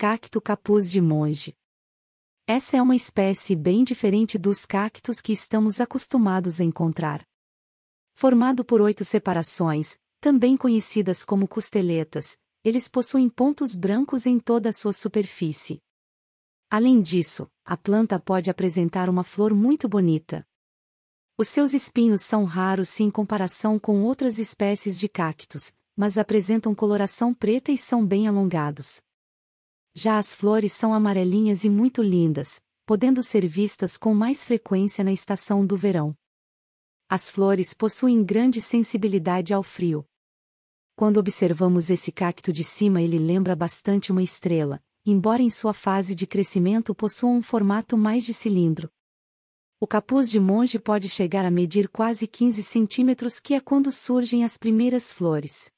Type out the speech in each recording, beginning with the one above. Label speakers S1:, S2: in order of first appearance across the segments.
S1: Cacto capuz de monge. Essa é uma espécie bem diferente dos cactos que estamos acostumados a encontrar. Formado por oito separações, também conhecidas como costeletas, eles possuem pontos brancos em toda a sua superfície. Além disso, a planta pode apresentar uma flor muito bonita. Os seus espinhos são raros se em comparação com outras espécies de cactos, mas apresentam coloração preta e são bem alongados. Já as flores são amarelinhas e muito lindas, podendo ser vistas com mais frequência na estação do verão. As flores possuem grande sensibilidade ao frio. Quando observamos esse cacto de cima, ele lembra bastante uma estrela, embora em sua fase de crescimento possua um formato mais de cilindro. O capuz de monge pode chegar a medir quase 15 centímetros, que é quando surgem as primeiras flores.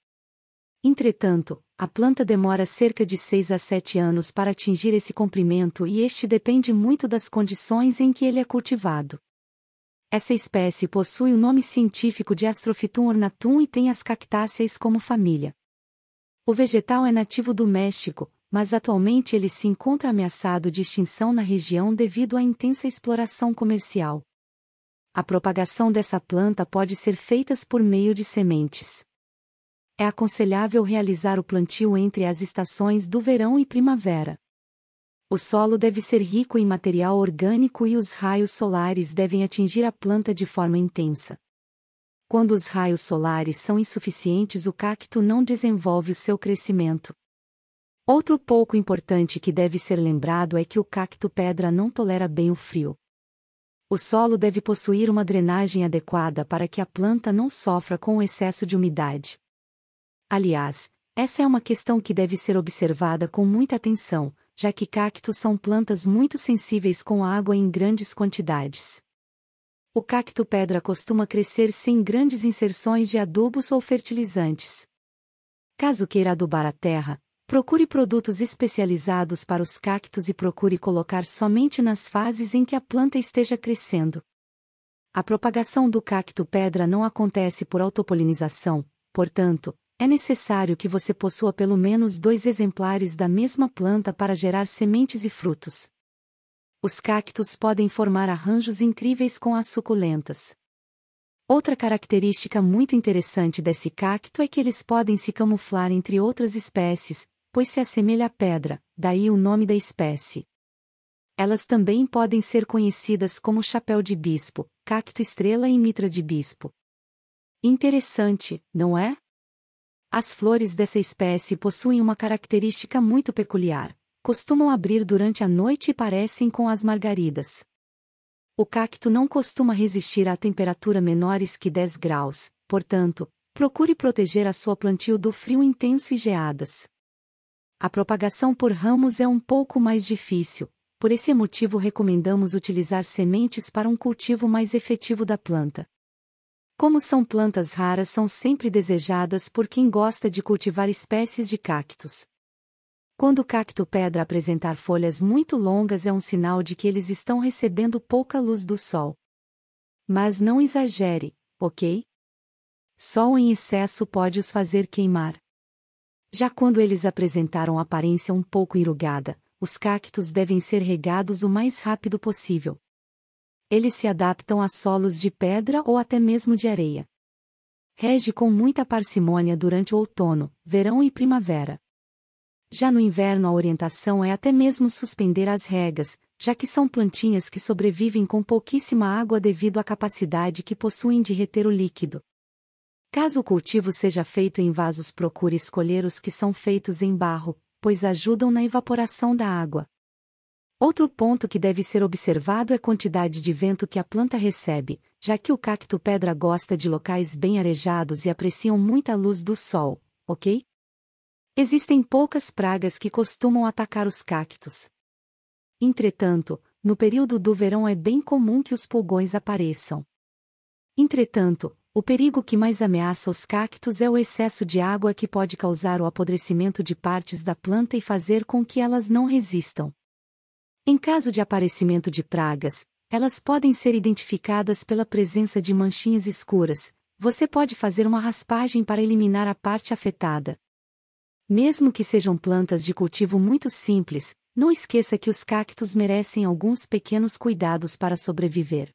S1: Entretanto, a planta demora cerca de 6 a 7 anos para atingir esse comprimento e este depende muito das condições em que ele é cultivado. Essa espécie possui o nome científico de Astrophytum ornatum e tem as cactáceas como família. O vegetal é nativo do México, mas atualmente ele se encontra ameaçado de extinção na região devido à intensa exploração comercial. A propagação dessa planta pode ser feita por meio de sementes é aconselhável realizar o plantio entre as estações do verão e primavera. O solo deve ser rico em material orgânico e os raios solares devem atingir a planta de forma intensa. Quando os raios solares são insuficientes, o cacto não desenvolve o seu crescimento. Outro pouco importante que deve ser lembrado é que o cacto pedra não tolera bem o frio. O solo deve possuir uma drenagem adequada para que a planta não sofra com o excesso de umidade. Aliás, essa é uma questão que deve ser observada com muita atenção, já que cactos são plantas muito sensíveis com água em grandes quantidades. O cacto pedra costuma crescer sem grandes inserções de adubos ou fertilizantes. Caso queira adubar a terra, procure produtos especializados para os cactos e procure colocar somente nas fases em que a planta esteja crescendo. A propagação do cacto pedra não acontece por autopolinização, portanto, é necessário que você possua pelo menos dois exemplares da mesma planta para gerar sementes e frutos. Os cactos podem formar arranjos incríveis com as suculentas. Outra característica muito interessante desse cacto é que eles podem se camuflar entre outras espécies, pois se assemelha à pedra, daí o nome da espécie. Elas também podem ser conhecidas como chapéu de bispo, cacto estrela e mitra de bispo. Interessante, não é? As flores dessa espécie possuem uma característica muito peculiar. Costumam abrir durante a noite e parecem com as margaridas. O cacto não costuma resistir a temperatura menores que 10 graus, portanto, procure proteger a sua plantio do frio intenso e geadas. A propagação por ramos é um pouco mais difícil, por esse motivo recomendamos utilizar sementes para um cultivo mais efetivo da planta. Como são plantas raras, são sempre desejadas por quem gosta de cultivar espécies de cactos. Quando o cacto pedra apresentar folhas muito longas é um sinal de que eles estão recebendo pouca luz do sol. Mas não exagere, ok? Sol em excesso pode os fazer queimar. Já quando eles apresentaram aparência um pouco irrugada, os cactos devem ser regados o mais rápido possível eles se adaptam a solos de pedra ou até mesmo de areia. Rege com muita parcimônia durante o outono, verão e primavera. Já no inverno a orientação é até mesmo suspender as regas, já que são plantinhas que sobrevivem com pouquíssima água devido à capacidade que possuem de reter o líquido. Caso o cultivo seja feito em vasos, procure escolher os que são feitos em barro, pois ajudam na evaporação da água. Outro ponto que deve ser observado é a quantidade de vento que a planta recebe, já que o cacto pedra gosta de locais bem arejados e apreciam muita luz do sol, ok? Existem poucas pragas que costumam atacar os cactos. Entretanto, no período do verão é bem comum que os pulgões apareçam. Entretanto, o perigo que mais ameaça os cactos é o excesso de água que pode causar o apodrecimento de partes da planta e fazer com que elas não resistam. Em caso de aparecimento de pragas, elas podem ser identificadas pela presença de manchinhas escuras. Você pode fazer uma raspagem para eliminar a parte afetada. Mesmo que sejam plantas de cultivo muito simples, não esqueça que os cactos merecem alguns pequenos cuidados para sobreviver.